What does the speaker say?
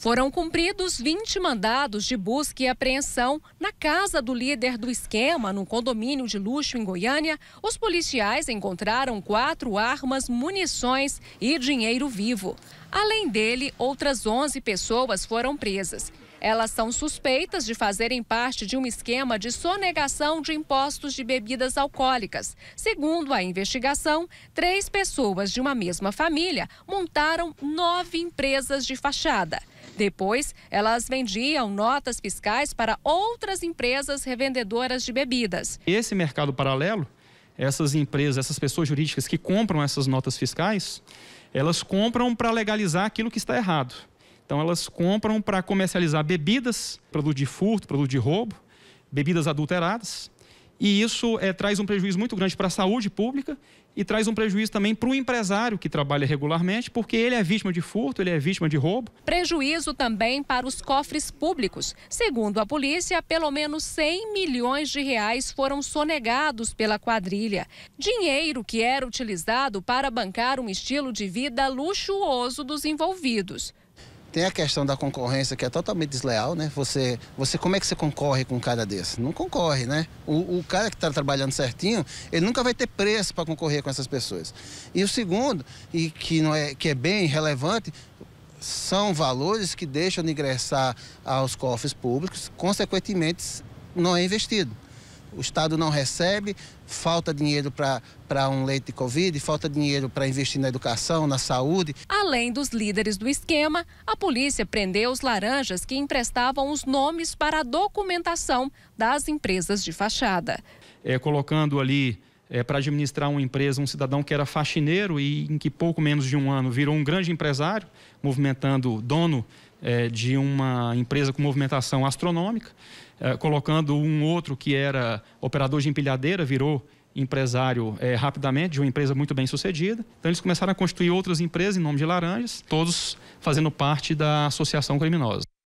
Foram cumpridos 20 mandados de busca e apreensão na casa do líder do esquema, num condomínio de luxo em Goiânia. Os policiais encontraram quatro armas, munições e dinheiro vivo. Além dele, outras 11 pessoas foram presas. Elas são suspeitas de fazerem parte de um esquema de sonegação de impostos de bebidas alcoólicas. Segundo a investigação, três pessoas de uma mesma família montaram nove empresas de fachada. Depois, elas vendiam notas fiscais para outras empresas revendedoras de bebidas. Esse mercado paralelo, essas empresas, essas pessoas jurídicas que compram essas notas fiscais, elas compram para legalizar aquilo que está errado. Então elas compram para comercializar bebidas, produto de furto, produto de roubo, bebidas adulteradas. E isso é, traz um prejuízo muito grande para a saúde pública e traz um prejuízo também para o empresário que trabalha regularmente, porque ele é vítima de furto, ele é vítima de roubo. Prejuízo também para os cofres públicos. Segundo a polícia, pelo menos 100 milhões de reais foram sonegados pela quadrilha. Dinheiro que era utilizado para bancar um estilo de vida luxuoso dos envolvidos. Tem a questão da concorrência que é totalmente desleal, né? Você, você como é que você concorre com um cara desse? Não concorre, né? O, o cara que está trabalhando certinho, ele nunca vai ter preço para concorrer com essas pessoas. E o segundo, e que, não é, que é bem relevante, são valores que deixam de ingressar aos cofres públicos, consequentemente não é investido o Estado não recebe, falta dinheiro para um leito de Covid, falta dinheiro para investir na educação, na saúde. Além dos líderes do esquema, a polícia prendeu os laranjas que emprestavam os nomes para a documentação das empresas de fachada. É, colocando ali é, para administrar uma empresa, um cidadão que era faxineiro e em que pouco menos de um ano virou um grande empresário, movimentando dono é, de uma empresa com movimentação astronômica, é, colocando um outro que era operador de empilhadeira, virou empresário é, rapidamente, de uma empresa muito bem sucedida. Então eles começaram a constituir outras empresas em nome de laranjas, todos fazendo parte da associação criminosa.